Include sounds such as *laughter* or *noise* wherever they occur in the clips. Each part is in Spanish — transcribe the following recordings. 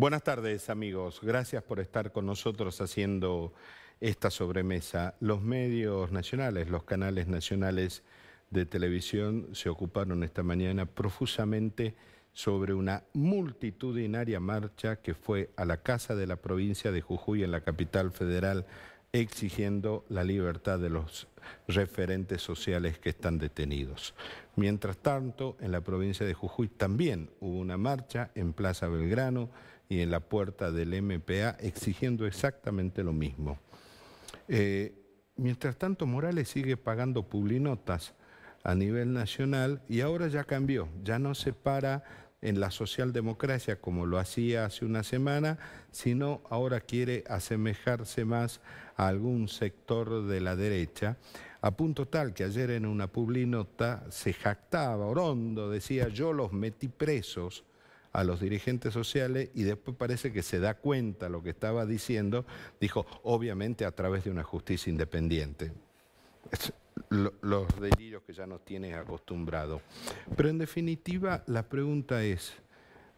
Buenas tardes amigos, gracias por estar con nosotros haciendo esta sobremesa. Los medios nacionales, los canales nacionales de televisión se ocuparon esta mañana profusamente sobre una multitudinaria marcha que fue a la Casa de la Provincia de Jujuy en la capital federal exigiendo la libertad de los referentes sociales que están detenidos. Mientras tanto, en la provincia de Jujuy también hubo una marcha en Plaza Belgrano y en la puerta del MPA exigiendo exactamente lo mismo. Eh, mientras tanto, Morales sigue pagando publinotas a nivel nacional y ahora ya cambió, ya no se para en la socialdemocracia como lo hacía hace una semana, sino ahora quiere asemejarse más a algún sector de la derecha, a punto tal que ayer en una publinota se jactaba, Orondo decía, yo los metí presos a los dirigentes sociales y después parece que se da cuenta lo que estaba diciendo, dijo, obviamente a través de una justicia independiente los delirios que ya nos tiene acostumbrado, Pero en definitiva, la pregunta es,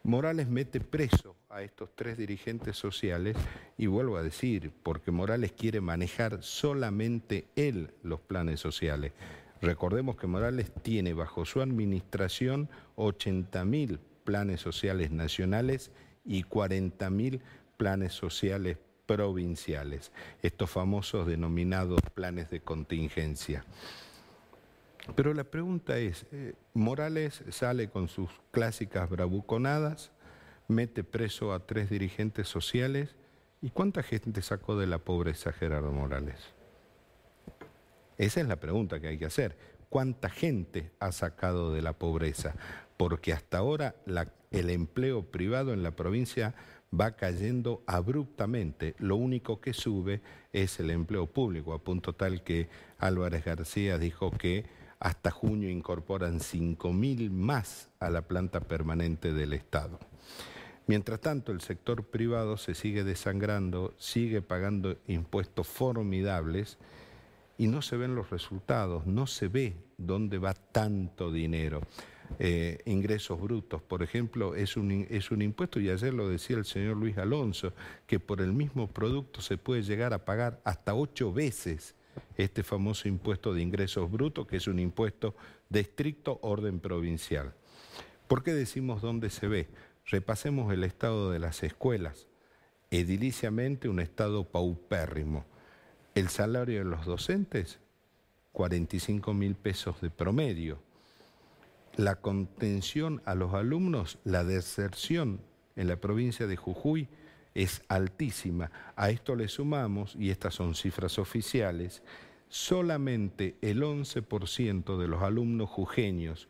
Morales mete preso a estos tres dirigentes sociales y vuelvo a decir, porque Morales quiere manejar solamente él los planes sociales. Recordemos que Morales tiene bajo su administración 80.000 planes sociales nacionales y 40.000 planes sociales provinciales, estos famosos denominados planes de contingencia. Pero la pregunta es, eh, Morales sale con sus clásicas bravuconadas, mete preso a tres dirigentes sociales, ¿y cuánta gente sacó de la pobreza Gerardo Morales? Esa es la pregunta que hay que hacer. ¿Cuánta gente ha sacado de la pobreza? Porque hasta ahora el empleo privado en la provincia va cayendo abruptamente. Lo único que sube es el empleo público, a punto tal que Álvarez García dijo que hasta junio incorporan 5.000 más a la planta permanente del Estado. Mientras tanto, el sector privado se sigue desangrando, sigue pagando impuestos formidables y no se ven los resultados, no se ve dónde va tanto dinero. Eh, ingresos brutos, por ejemplo, es un, es un impuesto, y ayer lo decía el señor Luis Alonso, que por el mismo producto se puede llegar a pagar hasta ocho veces este famoso impuesto de ingresos brutos, que es un impuesto de estricto orden provincial. ¿Por qué decimos dónde se ve? Repasemos el estado de las escuelas. Ediliciamente un estado paupérrimo. El salario de los docentes, 45 mil pesos de promedio la contención a los alumnos, la deserción en la provincia de Jujuy es altísima. A esto le sumamos, y estas son cifras oficiales, solamente el 11% de los alumnos jujeños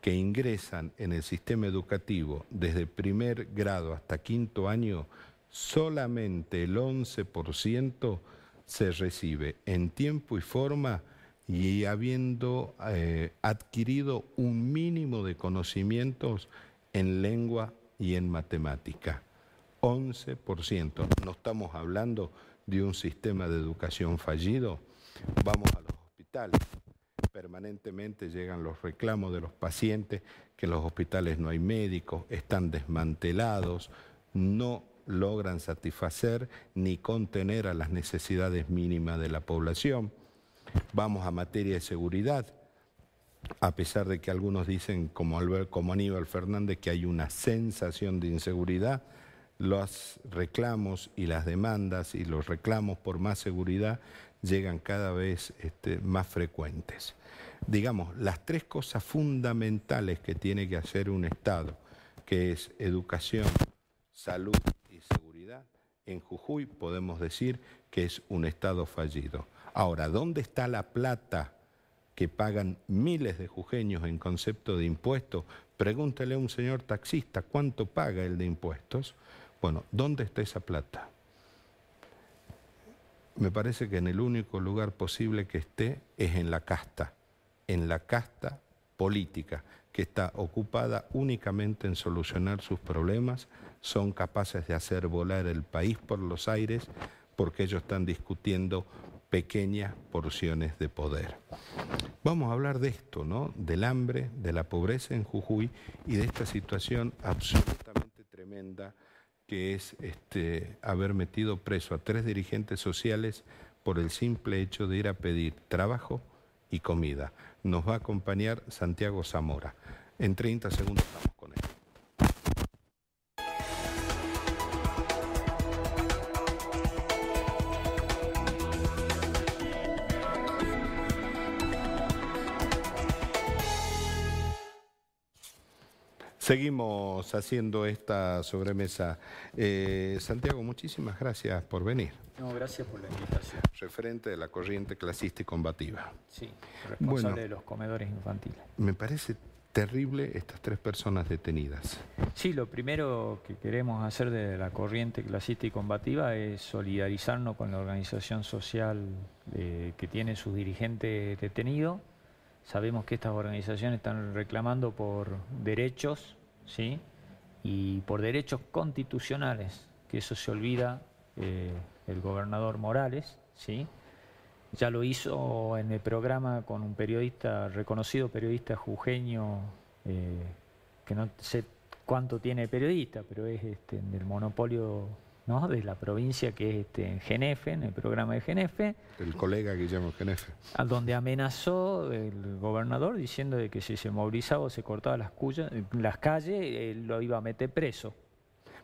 que ingresan en el sistema educativo desde primer grado hasta quinto año, solamente el 11% se recibe en tiempo y forma y habiendo eh, adquirido un mínimo de conocimientos en lengua y en matemática. 11%. No estamos hablando de un sistema de educación fallido. Vamos a los hospitales. Permanentemente llegan los reclamos de los pacientes que los hospitales no hay médicos, están desmantelados, no logran satisfacer ni contener a las necesidades mínimas de la población Vamos a materia de seguridad, a pesar de que algunos dicen, como, Aníbal Fernández, que hay una sensación de inseguridad, los reclamos y las demandas y los reclamos por más seguridad llegan cada vez este, más frecuentes. Digamos, las tres cosas fundamentales que tiene que hacer un Estado, que es educación, salud y seguridad, en Jujuy podemos decir que es un Estado fallido. Ahora, ¿dónde está la plata que pagan miles de jujeños en concepto de impuestos? Pregúntele a un señor taxista cuánto paga el de impuestos. Bueno, ¿dónde está esa plata? Me parece que en el único lugar posible que esté es en la casta, en la casta política, que está ocupada únicamente en solucionar sus problemas, son capaces de hacer volar el país por los aires porque ellos están discutiendo pequeñas porciones de poder. Vamos a hablar de esto, ¿no? Del hambre, de la pobreza en Jujuy y de esta situación absolutamente tremenda que es este, haber metido preso a tres dirigentes sociales por el simple hecho de ir a pedir trabajo y comida. Nos va a acompañar Santiago Zamora. En 30 segundos estamos con él. Seguimos haciendo esta sobremesa. Eh, Santiago, muchísimas gracias por venir. No, gracias por la invitación. Referente de la corriente clasista y combativa. Sí, responsable de los comedores infantiles. Me parece terrible estas tres personas detenidas. Sí, lo primero que queremos hacer de la corriente clasista y combativa es solidarizarnos con la organización social eh, que tiene sus dirigentes detenidos. Sabemos que estas organizaciones están reclamando por derechos ¿sí? y por derechos constitucionales, que eso se olvida eh, el gobernador Morales, ¿sí? ya lo hizo en el programa con un periodista, reconocido periodista jujeño, eh, que no sé cuánto tiene periodista, pero es este, del monopolio de la provincia que es en este, Genefe, en el programa de Genefe. El colega que Guillermo Genefe. A donde amenazó el gobernador diciendo de que si se movilizaba o se cortaba las, calles, él lo iba a meter preso.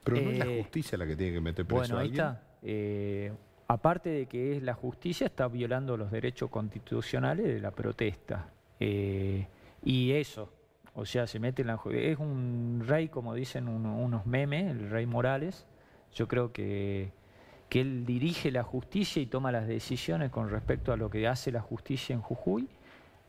Pero no es la eh, justicia la que tiene que meter preso. Bueno, ahí está. Eh, aparte de que es la justicia, está violando los derechos constitucionales de la protesta. Eh, y eso, o sea, se mete en la... Es un rey, como dicen unos memes, el rey Morales, yo creo que, él dirige la justicia y toma las decisiones con respecto a lo que hace la justicia en Jujuy.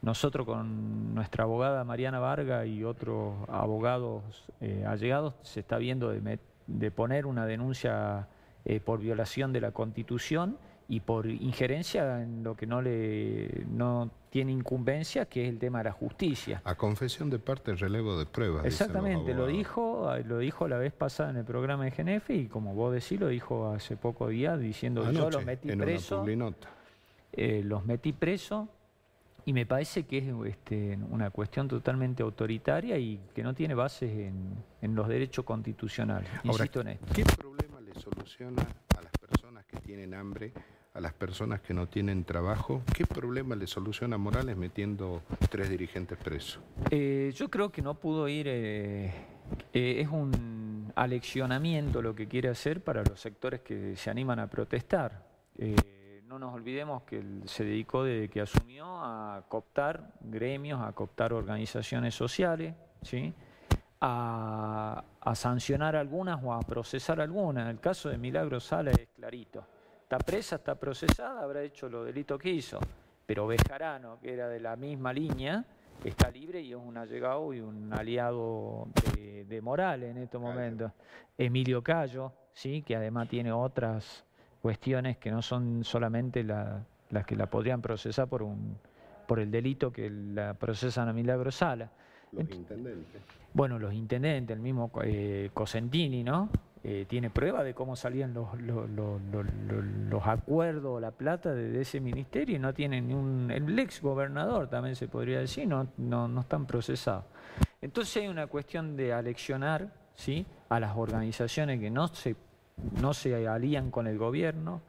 Nosotros con nuestra abogada Mariana Varga y otros abogados eh, allegados se está viendo de, poner una denuncia eh, por violación de la Constitución y por injerencia en lo que no le no tiene incumbencia, que es el tema de la justicia. A confesión de parte relevo de pruebas. Exactamente, lo dijo, lo dijo la vez pasada en el programa de Genefe y como vos decís, lo dijo hace poco días diciendo yo los metí preso. Eh, los metí preso y me parece que es este, una cuestión totalmente autoritaria y que no tiene bases en, los derechos constitucionales. Insisto en esto. ¿Qué problema le soluciona a las personas que tienen hambre a las personas que no tienen trabajo, ¿qué problema le soluciona Morales metiendo tres dirigentes presos? Eh, yo creo que no pudo ir, eh, eh, es un aleccionamiento lo que quiere hacer para los sectores que se animan a protestar. no nos olvidemos que se dedicó desde que asumió a cooptar gremios, a cooptar organizaciones sociales, ¿sí? A, sancionar algunas o a procesar algunas. En El caso de Milagro Sala es clarito está presa, está procesada, habrá hecho los delitos que hizo. Pero Bejarano, que era de la misma línea, está libre y es un allegado y un aliado de, Morales en estos momentos. Emilio Cayo, ¿sí? que además tiene otras cuestiones que no son solamente las que la podrían procesar por, un, por el delito que la procesan a Milagro Sala. Los intendentes. Bueno, los intendentes, el mismo eh, Cosentini, ¿no? Eh, tiene prueba de cómo salían los, los, los, acuerdos o la plata de, ese ministerio y no tiene ni un... El ex gobernador también se podría decir, no, no, no están procesados. Entonces hay una cuestión de aleccionar ¿sí? a las organizaciones que no se, no se alían con el gobierno.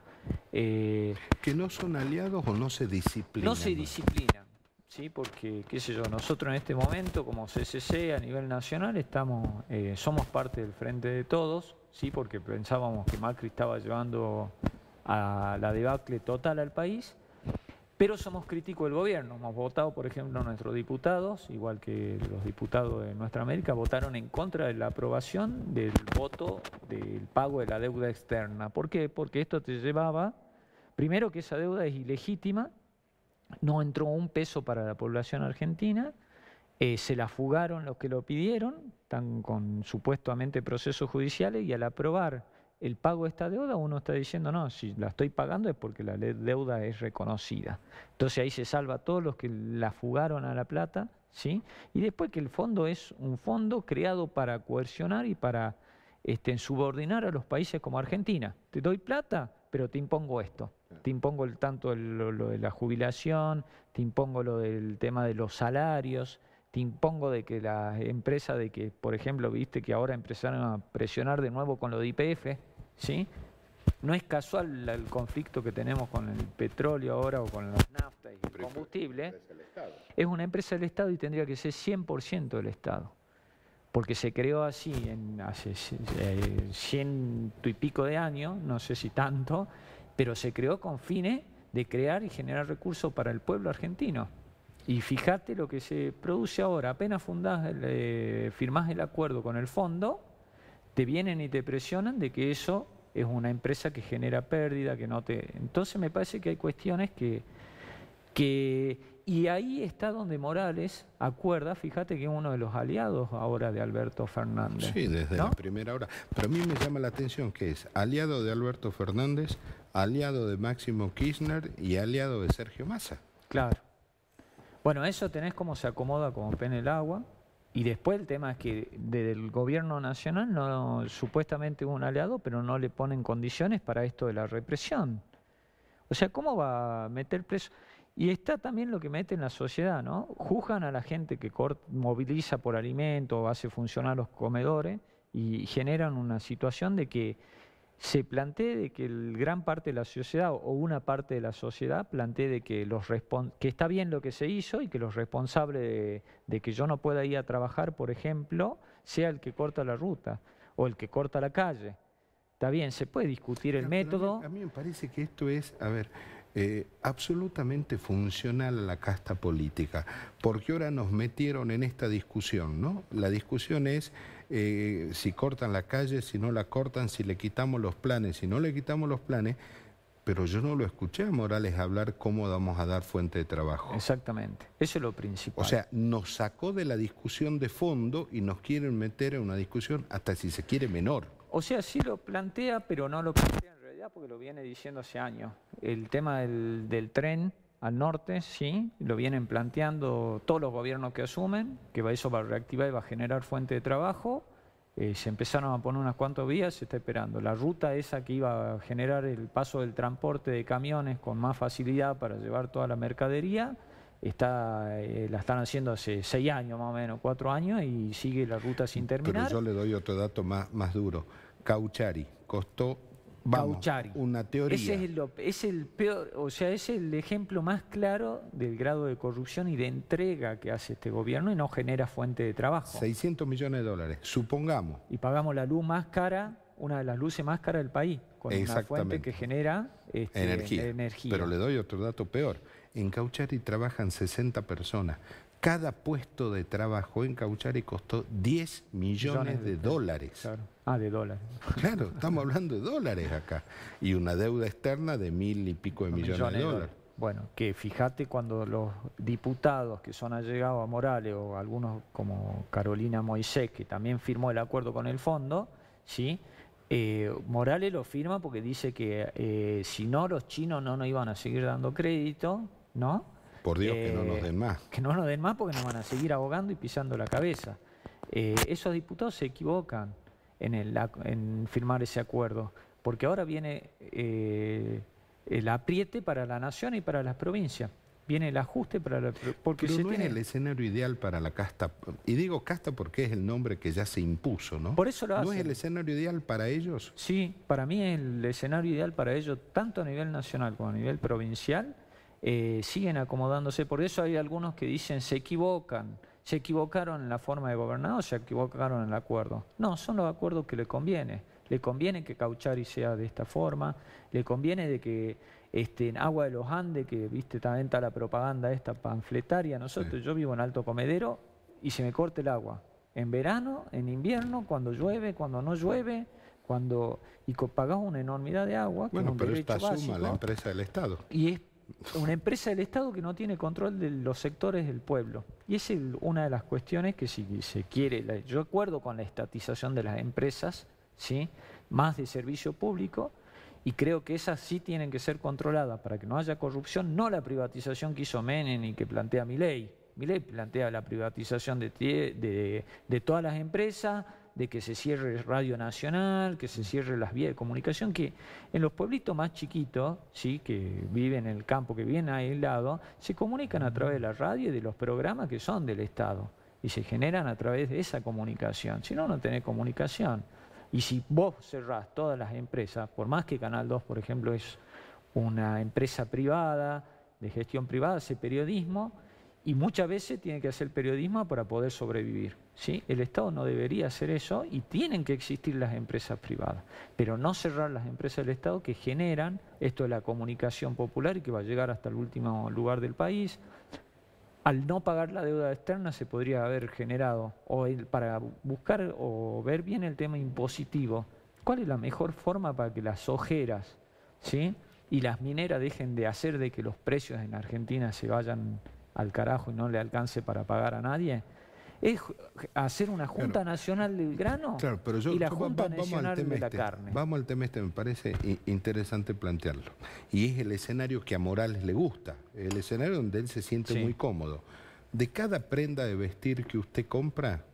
Eh, que no son aliados o no se disciplinan. No se disciplinan. ¿sí? porque, qué sé yo, nosotros en este momento como CCC a nivel nacional estamos, eh, somos parte del Frente de Todos, sí, porque pensábamos que Macri estaba llevando a la debacle total al país, pero somos críticos del gobierno. Hemos votado, por ejemplo, nuestros diputados, igual que los diputados de Nuestra América, votaron en contra de la aprobación del voto del pago de la deuda externa. ¿Por qué? Porque esto te llevaba, primero que esa deuda es ilegítima, no entró un peso para la población argentina, eh, se la fugaron los que lo pidieron, están con supuestamente procesos judiciales y al aprobar el pago de esta deuda uno está diciendo, no, si la estoy pagando es porque la deuda es reconocida. Entonces ahí se salva a todos los que la fugaron a la plata, ¿sí? Y después que el fondo es un fondo creado para coercionar y para este, subordinar a los países como Argentina. Te doy plata, pero te impongo esto. Te impongo el, tanto lo de la jubilación, te impongo lo del tema de los salarios, te impongo de que la empresa de que, por ejemplo, viste que ahora empezaron a presionar de nuevo con lo de IPF, ¿sí? No es casual el conflicto que tenemos con el petróleo ahora o con los nafta y combustible. Es una empresa del Estado y tendría que ser 100% del Estado. Porque se creó así en hace eh, ciento y pico de años, no sé si tanto, pero se creó con fines de crear y generar recursos para el pueblo argentino. Y fíjate lo que se produce ahora, apenas fundás, eh, firmás el acuerdo con el fondo, te vienen y te presionan de que eso es una empresa que genera pérdida, que no te... Entonces me parece que hay cuestiones que... que... Y ahí está donde Morales acuerda, fíjate que es uno de los aliados ahora de Alberto Fernández. Sí, desde la primera hora. Pero a mí me llama la atención que es aliado de Alberto Fernández, aliado de Máximo Kirchner y aliado de Sergio Massa. Claro. Bueno, eso tenés cómo se acomoda como pene el agua. Y después el tema es que del gobierno nacional no supuestamente hubo un aliado, pero no le ponen condiciones para esto de la represión. O sea, ¿cómo va a meter preso? Y está también lo que mete en la sociedad, ¿no? Juzgan a la gente que moviliza por alimento, hace funcionar los comedores y generan una situación de que se plantee de que el gran parte de la sociedad o una parte de la sociedad plantee de que, los que está bien lo que se hizo y que los responsables de, que yo no pueda ir a trabajar, por ejemplo, sea el que corta la ruta o el que corta la calle. Está bien, se puede discutir el método. A mí, me parece que esto es, a ver, eh, absolutamente funcional a la casta política, porque ahora nos metieron en esta discusión, ¿no? La discusión es eh, si cortan la calle, si no la cortan, si le quitamos los planes, si no le quitamos los planes, pero yo no lo escuché a Morales hablar cómo vamos a dar fuente de trabajo. Exactamente, eso es lo principal. O sea, nos sacó de la discusión de fondo y nos quieren meter en una discusión hasta si se quiere menor. O sea, sí lo plantea, pero no lo plantea en realidad porque lo viene diciendo hace años. El tema del tren al norte, sí, lo vienen planteando todos los gobiernos que asumen, que va eso va a reactivar y va a generar fuente de trabajo. Eh, se empezaron a poner unas cuantas vías, se está esperando. La ruta esa que iba a generar el paso del transporte de camiones con más facilidad para llevar toda la mercadería, está, eh, la están haciendo hace seis años más o menos, cuatro años, y sigue la ruta sin terminar. Pero yo le doy otro dato más, más duro. Cauchari costó una teoría. Ese es, el, peor, o sea, es el ejemplo más claro del grado de corrupción y de entrega que hace este gobierno y no genera fuente de trabajo. 600 millones de dólares, supongamos. Y pagamos la luz más cara, una de las luces más caras del país, con una fuente que genera este, energía. energía. Pero le doy otro dato peor. En Cauchari trabajan 60 personas. Cada puesto de trabajo en Cauchare costó 10 millones, de, dólares. Claro. Ah, de dólares. Claro, estamos hablando de dólares acá. Y una deuda externa de mil y pico de millones, de dólares. Bueno, que fíjate cuando los diputados que son allegados a Morales o algunos como Carolina Moisés, que también firmó el acuerdo con el fondo, ¿sí? Eh, Morales lo firma porque dice que eh, si no los chinos no nos iban a seguir dando crédito, ¿no? Por Dios, que no nos eh, den más. Que no nos den más porque nos van a seguir ahogando y pisando la cabeza. Eh, esos diputados se equivocan en, firmar ese acuerdo, porque ahora viene eh, el apriete para la nación y para las provincias. Viene el ajuste para la... Porque no es el escenario ideal para la casta. Y digo casta porque es el nombre que ya se impuso, ¿no? Por eso lo ¿No es el escenario ideal para ellos? Sí, para mí es el escenario ideal para ellos, tanto a nivel nacional como a nivel provincial, eh, siguen acomodándose. Por eso hay algunos que dicen se equivocan, se equivocaron en la forma de gobernar o se equivocaron en el acuerdo. No, son los acuerdos que le conviene. Le conviene que Cauchari sea de esta forma, le conviene de que esté en Agua de los Andes, que viste también está la propaganda esta panfletaria, nosotros, yo vivo en Alto Comedero y se me corta el agua. En verano, en invierno, cuando llueve, cuando no llueve, cuando y pagamos una enormidad de agua. Bueno, que pero esta suma la empresa del Estado. Y una empresa del Estado que no tiene control de los sectores del pueblo. Y esa es una de las cuestiones que si se quiere, yo acuerdo con la estatización de las empresas, ¿sí? más de servicio público, y creo que esas sí tienen que ser controladas para que no haya corrupción, no la privatización que hizo Menem y que plantea mi ley mi ley plantea la privatización de, de, de todas las empresas, de que se cierre Radio Nacional, que se mm. cierre las vías de comunicación, que en los pueblitos más chiquitos, ¿sí? que viven en el campo, que al lado, se comunican a mm. través de la radio y de los programas que son del Estado y se generan a través de esa comunicación. Si no, no tenés comunicación. Y si vos cerrás todas las empresas, por más que Canal 2, por ejemplo, es una empresa privada, de gestión privada, hace periodismo, y muchas veces tiene que hacer periodismo para poder sobrevivir. El Estado no debería hacer eso y tienen que existir las empresas privadas, pero no cerrar las empresas del Estado que generan esto de la comunicación popular y que va a llegar hasta el último lugar del país. Al no pagar la deuda externa se podría haber generado, o para buscar o ver bien el tema impositivo, ¿cuál es la mejor forma para que las ojeras y las mineras dejen de hacer de que los precios en Argentina se vayan al carajo y no le alcance para pagar a nadie? es hacer una Junta Nacional del Grano claro, pero yo, y la Junta de este, Carne. Vamos al tema este, me parece interesante plantearlo. Y es el escenario que a Morales le gusta, el escenario donde él se siente muy cómodo. De cada prenda de vestir que usted compra,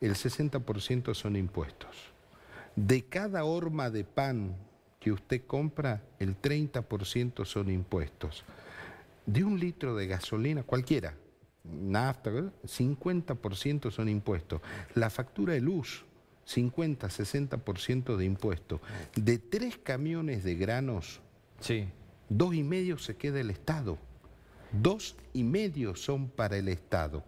el 60% son impuestos. De cada horma de pan que usted compra, el 30% son impuestos. De un litro de gasolina, cualquiera, nafta, 50% son impuestos. La factura de luz, 50, 60% de impuestos. De tres camiones de granos, dos y medio se queda el Estado. Dos y medio son para el Estado.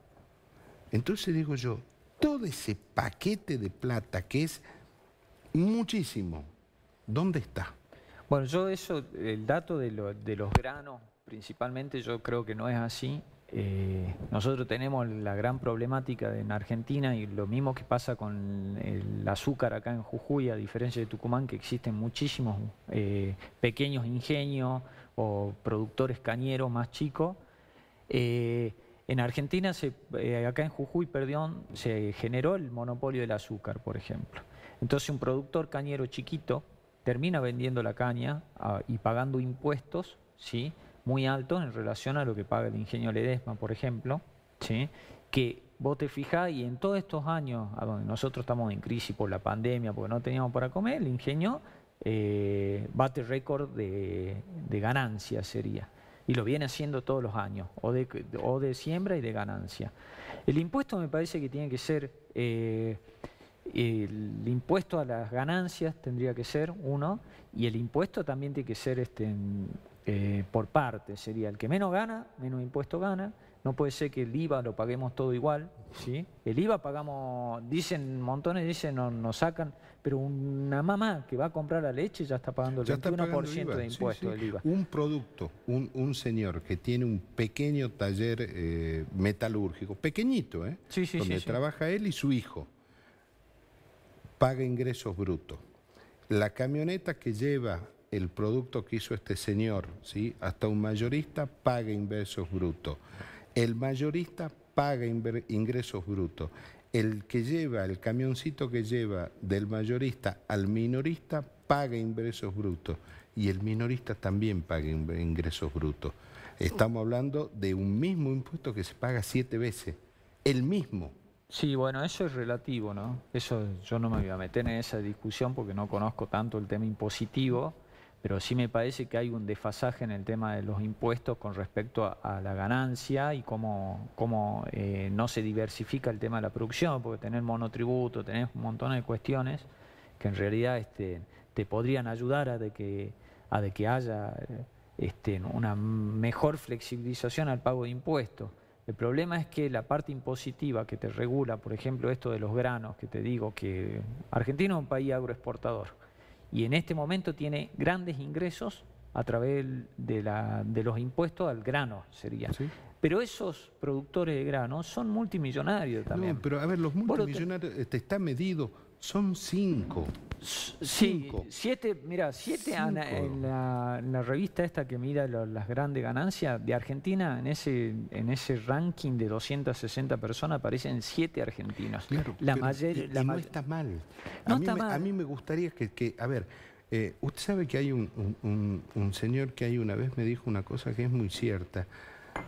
Entonces digo yo, todo ese paquete de plata que es muchísimo, ¿dónde está? Bueno, yo eso, el dato de, de los granos, principalmente yo creo que no es así. Eh, nosotros tenemos la gran problemática en Argentina y lo mismo que pasa con el azúcar acá en Jujuy, a diferencia de Tucumán, que existen muchísimos eh, pequeños ingenios o productores cañeros más chicos. Eh, en Argentina, acá en Jujuy, perdón, se generó el monopolio del azúcar, por ejemplo. Entonces un productor cañero chiquito termina vendiendo la caña ah, y pagando impuestos, ¿sí?, muy alto en relación a lo que paga el ingenio Ledesma, por ejemplo, ¿sí? que vos te fijás y en todos estos años, a donde nosotros estamos en crisis por la pandemia, porque no teníamos para comer, el ingenio eh, bate récord de, ganancias sería. Y lo viene haciendo todos los años, o de, siembra y de ganancia. El impuesto me parece que tiene que ser, eh, el impuesto a las ganancias tendría que ser uno, y el impuesto también tiene que ser este, eh, por parte sería el que menos gana, menos impuesto gana, no puede ser que el IVA lo paguemos todo igual, ¿sí? El IVA pagamos, dicen montones, dicen nos sacan, pero una mamá que va a comprar la leche ya está pagando el de impuesto del IVA. Un producto, un, señor que tiene un pequeño taller eh, metalúrgico, pequeñito, ¿eh? donde trabaja él y su hijo, paga ingresos brutos. La camioneta que lleva el producto que hizo este señor, ¿sí? Hasta un mayorista paga ingresos brutos. El mayorista paga ingresos brutos. El que lleva, el camioncito que lleva del mayorista al minorista paga ingresos brutos y el minorista también paga ingresos brutos. Estamos hablando de un mismo impuesto que se paga siete veces, el mismo. Sí, bueno, eso es relativo, ¿no? Eso yo no me voy a meter en esa discusión porque no conozco tanto el tema impositivo pero sí me parece que hay un desfasaje en el tema de los impuestos con respecto a, la ganancia y cómo, cómo eh, no se diversifica el tema de la producción, porque tener monotributo, tenés un montón de cuestiones que en realidad este, te podrían ayudar a de que, a de que haya eh, este, una mejor flexibilización al pago de impuestos. El problema es que la parte impositiva que te regula, por ejemplo, esto de los granos, que te digo que Argentina es un país agroexportador y en este momento tiene grandes ingresos a través de, la, de los impuestos al grano, sería. Pero esos productores de grano son multimillonarios también. pero a ver, los multimillonarios, te... Este, está medido son cinco. Cinco. siete, mira, siete en, la, revista esta que mira las grandes ganancias de Argentina, en ese, en ese ranking de 260 personas aparecen siete argentinos. la no está mal. A, no me, a mí me gustaría que, a ver, eh, usted sabe que hay un, señor que hay una vez me dijo una cosa que es muy cierta.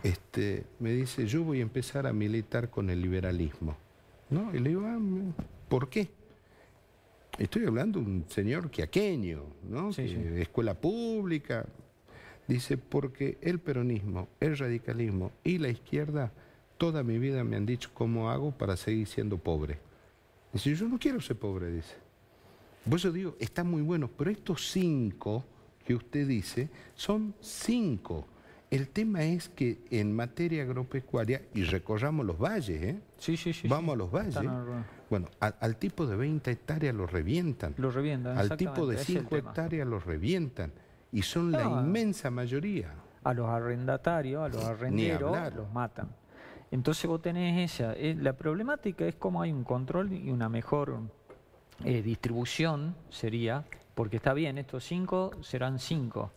Este, me dice, yo voy a empezar a militar con el liberalismo. ¿No? Y le digo, ah, ¿por qué? Estoy hablando de un señor quiaqueño, ¿no? Escuela pública. Dice, porque el peronismo, el radicalismo y la izquierda toda mi vida me han dicho cómo hago para seguir siendo pobre. Dice, yo no quiero ser pobre, dice. Por eso digo, está muy bueno, pero estos cinco que usted dice son cinco. El tema es que en materia agropecuaria, y recorramos los valles, ¿eh? Sí, sí, sí. Vamos a los valles. Bueno, al, tipo de 20 hectáreas los revientan. revientan, Al tipo de 5 hectáreas los revientan. Y son la ah. inmensa mayoría. A los arrendatarios, a los arrenderos, los matan. Entonces vos tenés esa. Eh, la problemática es cómo hay un control y una mejor eh, distribución, sería, porque está bien, estos 5 serán 5.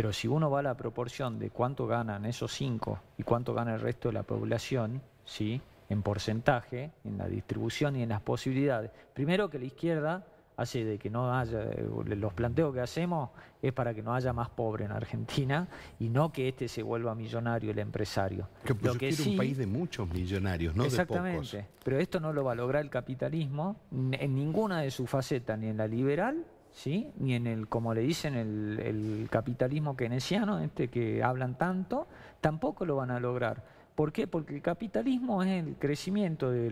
Pero si uno va a la proporción de cuánto ganan esos cinco y cuánto gana el resto de la población, ¿sí? en porcentaje, en la distribución y en las posibilidades, primero que la izquierda hace de que no haya, eh, los planteos que hacemos es para que no haya más pobre en Argentina y no que este se vuelva millonario el empresario. Que, es un país de muchos millonarios, no exactamente, de pocos. Pero esto no lo va a lograr el capitalismo en ninguna de sus facetas, ni en la liberal ¿sí? ni en el, como le dicen, el, capitalismo keynesiano, este que hablan tanto, tampoco lo van a lograr. ¿Por qué? Porque el capitalismo es el crecimiento de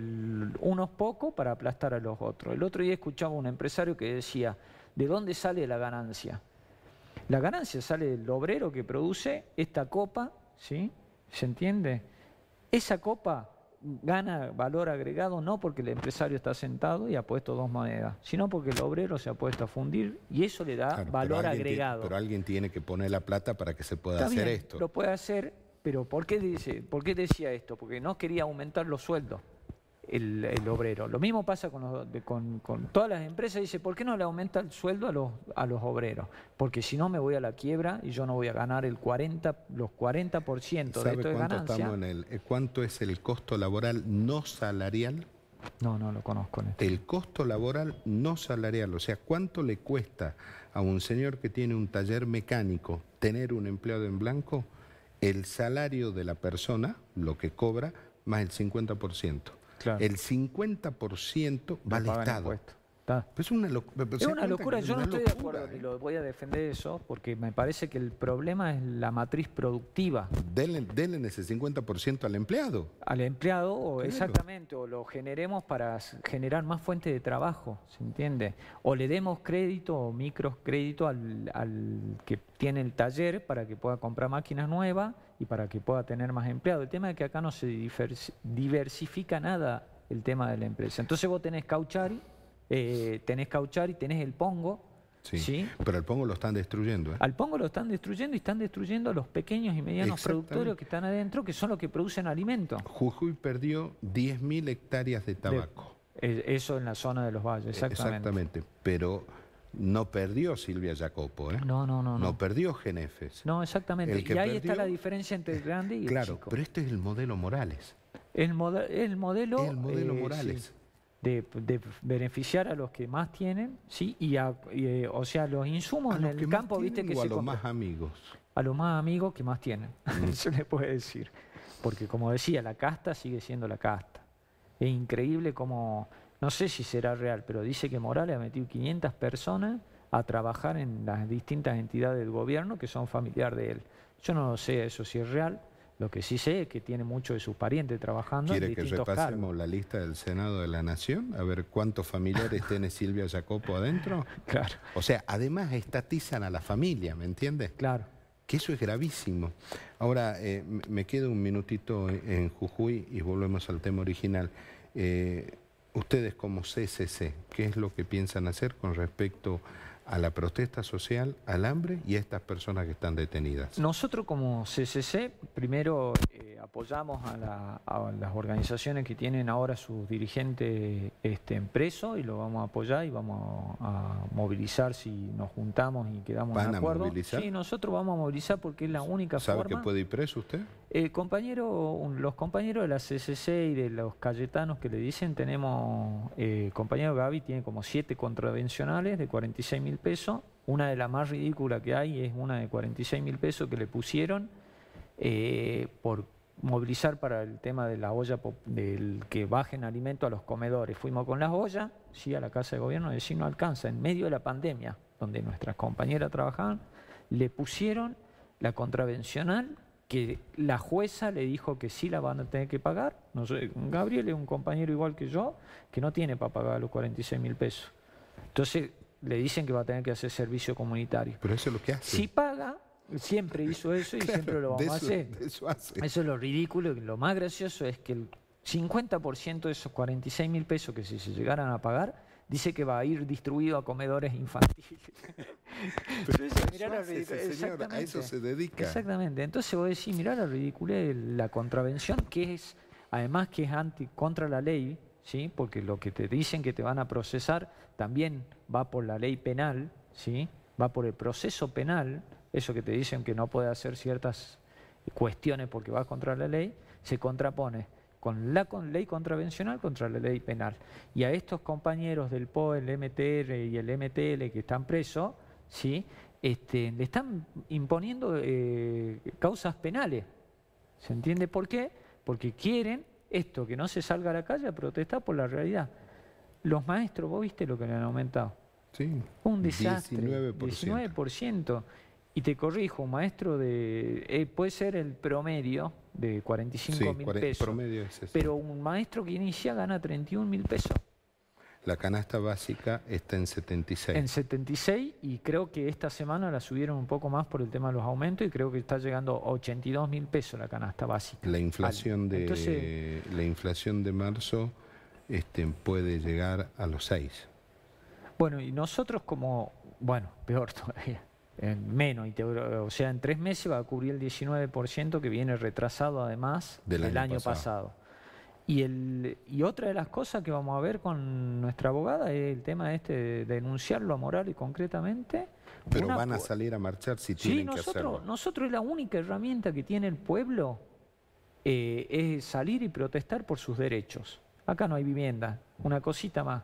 unos pocos para aplastar a los otros. El otro día escuchaba a un empresario que decía, ¿de dónde sale la ganancia? La ganancia sale del obrero que produce esta copa, ¿sí? ¿Se entiende? Esa copa gana valor agregado no porque el empresario está sentado y ha puesto dos monedas, sino porque el obrero se ha puesto a fundir y eso le da valor agregado. pero alguien tiene que poner la plata para que se pueda hacer esto. Lo puede hacer, pero ¿por qué, dice, ¿por qué decía esto? Porque no quería aumentar los sueldos el, obrero. Lo mismo pasa con, todas las empresas. Dice, ¿por qué no le aumenta el sueldo a los, a los obreros? Porque si no me voy a la quiebra y yo no voy a ganar el 40, los 40% de esto de ganancia. Estamos eh, ¿Cuánto es el costo laboral no salarial? No, no lo conozco. El costo laboral no salarial, o sea, ¿cuánto le cuesta a un señor que tiene un taller mecánico tener un empleado en blanco? El salario de la persona, lo que cobra, más el 50%. El 50% va al Estado es una, locura. Yo no estoy de acuerdo, y lo voy a defender eso, porque me parece que el problema es la matriz productiva. Denle, denle ese 50% al empleado. Al empleado, o exactamente, o lo generemos para generar más fuente de trabajo, ¿se entiende? O le demos crédito o microcrédito al, que tiene el taller para que pueda comprar máquinas nuevas y para que pueda tener más empleado El tema es que acá no se diversifica nada el tema de la empresa. Entonces vos tenés Cauchari eh, tenés y tenés el Pongo. Sí, Pero al Pongo lo están destruyendo. ¿eh? Al Pongo lo están destruyendo y están destruyendo los pequeños y medianos productores que están adentro, que son los que producen alimento Jujuy perdió 10.000 hectáreas de tabaco. E, eso en la zona de los valles, eh, exactamente. pero no perdió Silvia Jacopo, ¿eh? No, no, no. No, perdió Genefes. No, exactamente. y ahí está la diferencia entre el grande y el chico. pero este es el modelo Morales. El, el modelo... modelo eh, Morales de, beneficiar a los que más tienen, ¿sí? Y, a, eh, o sea, los insumos en el campo, viste que a los más amigos. A los más amigos que más tienen, *laughs* mm. eso le puede decir. Porque como decía, la casta sigue siendo la casta. Es increíble como, no sé si será real, pero dice que Morales ha metido 500 personas a trabajar en las distintas entidades del gobierno que son familiar de él. Yo no sé eso si es real, lo que sí sé es que tiene muchos de sus parientes trabajando. ¿Quiere en distintos que repasemos la lista del Senado de la Nación? A ver cuántos familiares *laughs* tiene Silvia Jacopo adentro. Claro. O sea, además estatizan a la familia, ¿me entiendes? Claro. Que eso es gravísimo. Ahora, eh, me quedo un minutito en Jujuy y volvemos al tema original. Eh, ustedes como CCC, ¿qué es lo que piensan hacer con respecto a la protesta social, al hambre y a estas personas que están detenidas. Nosotros como CCC primero eh, apoyamos a, las organizaciones que tienen ahora sus dirigentes este, en preso y lo vamos a apoyar y vamos a, movilizar si nos juntamos y quedamos de acuerdo. A movilizar? Sí, nosotros vamos a movilizar porque es la única forma... ¿Sabe que puede ir preso usted? Eh, compañero, los compañeros de la CCC y de los cayetanos que le dicen, tenemos, eh, compañero Gaby tiene como siete contravencionales de 46 mil pesos. Una de las más ridículas que hay es una de 46 mil pesos que le pusieron eh, por movilizar para el tema de la olla, del que bajen alimento a los comedores. Fuimos con las ollas, sí, a la Casa de Gobierno, y decir, no alcanza. En medio de la pandemia, donde nuestras compañeras trabajaban, le pusieron la contravencional que la jueza le dijo que sí la van a tener que pagar. No sé, Gabriel es un compañero igual que yo, que no tiene para pagar los 46 mil pesos. Entonces le dicen que va a tener que hacer servicio comunitario. Pero eso es lo que hace. Si paga, siempre hizo eso y *laughs* siempre lo vamos a hacer. Eso, es lo ridículo. y Lo más gracioso es que el 50% de esos 46 mil pesos que si se llegaran a pagar dice que va a ir distribuido a comedores infantiles. *laughs* Pero eso, a eso se dedica. Exactamente. Entonces vos decís, mirá la ridiculez, la contravención que es, además que es anti, contra la ley, ¿sí? porque lo que te dicen que te van a procesar también va por la ley penal, ¿sí? va por el proceso penal, eso que te dicen que no puede hacer ciertas cuestiones porque va contra la ley, se contrapone con la con ley contravencional contra la ley penal. Y a estos compañeros del POE, el MTR y el MTL que están presos, ¿sí? Este, le están imponiendo eh, causas penales. ¿Se entiende por qué? Porque quieren esto, que no se salga a la calle a protestar por la realidad. Los maestros, vos viste lo que le han aumentado. Sí. Un desastre. 19%. 19%. Y te corrijo, maestro, de, eh, puede ser el promedio de 45 sí, mil pesos. Pero un maestro que inicia gana 31 mil pesos. La canasta básica está en 76. En 76 y creo que esta semana la subieron un poco más por el tema de los aumentos y creo que está llegando a 82 mil pesos la canasta básica. La inflación, de, la inflación de marzo este, puede llegar a los 6. Bueno, y nosotros como, bueno, peor todavía menos, o sea, en tres meses va a cubrir el 19% que viene retrasado además del, año, pasado. Y, el, y otra de las cosas que vamos a ver con nuestra abogada es el tema este de denunciarlo a moral y concretamente. Pero van a salir a marchar si tienen que hacerlo. Nosotros es la única herramienta que tiene el pueblo eh, es salir y protestar por sus derechos. Acá no hay vivienda, una cosita más.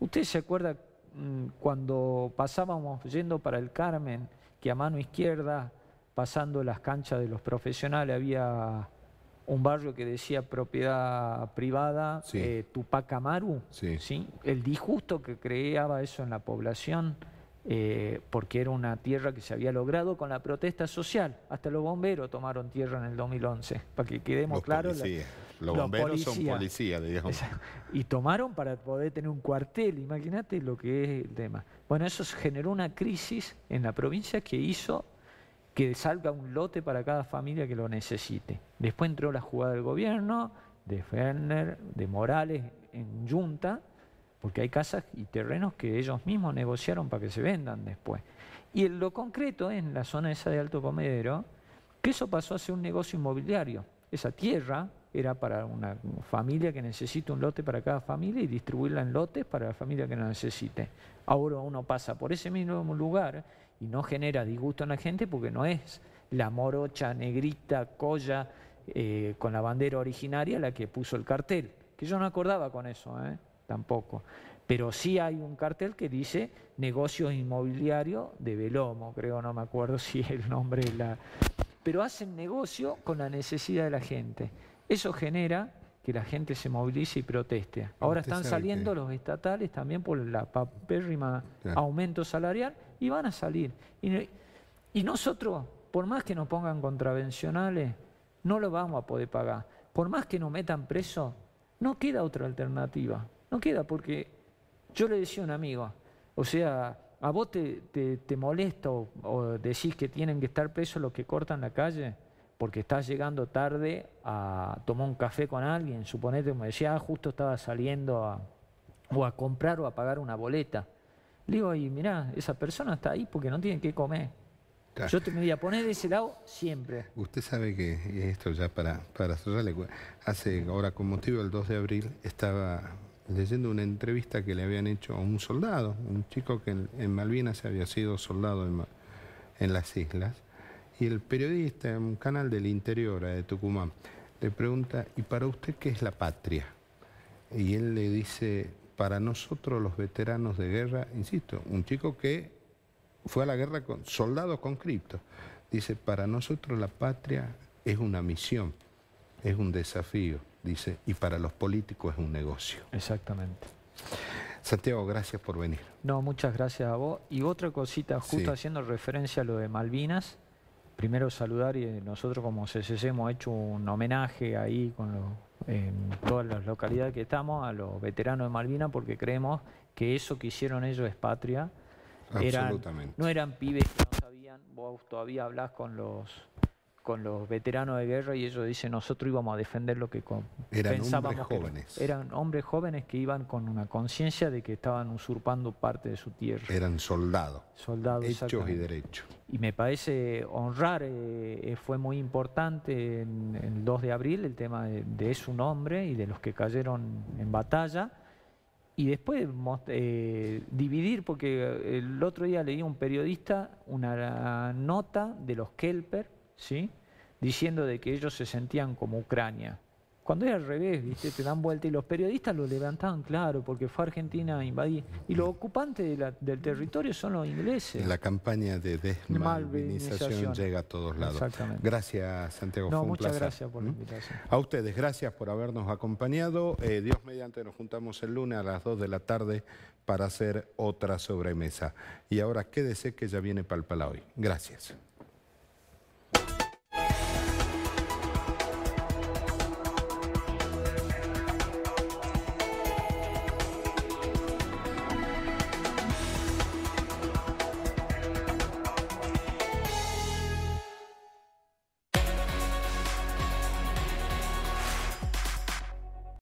¿Usted se acuerda Mm, cuando pasábamos yendo para el Carmen, que a mano izquierda, pasando las canchas de los profesionales, había un barrio que decía propiedad privada, eh, Tupac Amaru, sí. el disgusto que creaba eso en la población, eh, porque era una tierra que se había logrado con la protesta social. Hasta los bomberos tomaron tierra en el 2011, para que quedemos claros los, bomberos son policías, digamos. Y tomaron para poder tener un cuartel, imagínate lo que es el tema. Bueno, eso generó una crisis en la provincia que hizo que salga un lote para cada familia que lo necesite. Después entró la jugada del gobierno, de Ferner, de Morales, en Junta, porque hay casas y terrenos que ellos mismos negociaron para que se vendan después. Y en lo concreto en la zona esa de Alto Comedero, que eso pasó a ser un negocio inmobiliario. Esa tierra era para una familia que necesita un lote para cada familia y distribuirla en lotes para la familia que lo necesite. Ahora uno pasa por ese mismo lugar y no genera disgusto en la gente porque no es la morocha, negrita, colla eh, con la bandera originaria la que puso el cartel. Que yo no acordaba con eso, eh, tampoco. Pero sí hay un cartel que dice negocio inmobiliario de Velomo, creo, no me acuerdo *laughs* si el nombre es la... Pero hacen negocio con la necesidad de la gente. Eso genera que la gente se movilice y proteste. Ahora están saliendo los estatales también por la papérrima aumento salarial y van a salir. Y, nosotros, por más que nos pongan contravencionales, no lo vamos a poder pagar. Por más que nos metan preso, no queda otra alternativa. No queda porque yo le decía a un amigo, o sea, a vos te, te, molesta o, o decís que tienen que estar presos los que cortan la calle porque estás llegando tarde a tomar un café con alguien, suponete, como decía, ah, justo estaba saliendo a, o a comprar o a pagar una boleta. Le digo, y mirá, esa persona está ahí porque no tiene que comer. Yo te me voy a poner de ese lado siempre. Usted sabe que esto ya para, para cerrarle, hace ahora con motivo del 2 de abril estaba leyendo una entrevista que le habían hecho a un soldado, un chico que en, en Malvinas había sido soldado en las islas, y el periodista en un canal del interior de Tucumán le pregunta, ¿y para usted qué es la patria? Y él le dice, para nosotros los veteranos de guerra, insisto, un chico que fue a la guerra con soldados conscriptos, dice, para nosotros la patria es una misión, es un desafío, dice, y para los políticos es un negocio. Exactamente. Santiago, gracias por venir. No, muchas gracias a vos. Y otra cosita, justo haciendo referencia a lo de Malvinas, primero saludar y eh, nosotros como CCC hemos hecho un homenaje ahí con en todas las localidades que estamos a los veteranos de Malvinas porque creemos que eso que hicieron ellos es patria. no eran pibes que no sabían, vos todavía hablás con los con los veteranos de guerra y ellos dicen nosotros íbamos a defender lo que eran hombres jóvenes. eran hombres jóvenes que iban con una conciencia de que estaban usurpando parte de su tierra. Eran soldados. Soldados. Hechos y derechos. Y me parece honrar, eh, eh, fue muy importante en, el 2 de abril el tema de, su nombre y de los que cayeron en batalla. Y después eh, dividir, porque el otro día leí a un periodista una nota de los Kelper, ¿sí? diciendo de que ellos se sentían como Ucrania. Cuando era al revés, ¿viste? te dan vuelta y los periodistas lo levantaban, claro, porque fue Argentina a invadir. Y los ocupantes del territorio son los ingleses. La campaña de desmalvinización llega a todos lados. Gracias, Santiago. No, muchas gracias por la ¿Mm? invitación. A ustedes, gracias por habernos acompañado. Eh, Dios mediante, nos juntamos el lunes a las 2 de la tarde para hacer otra sobremesa. Y ahora quédese que ya viene Palpala hoy. Gracias.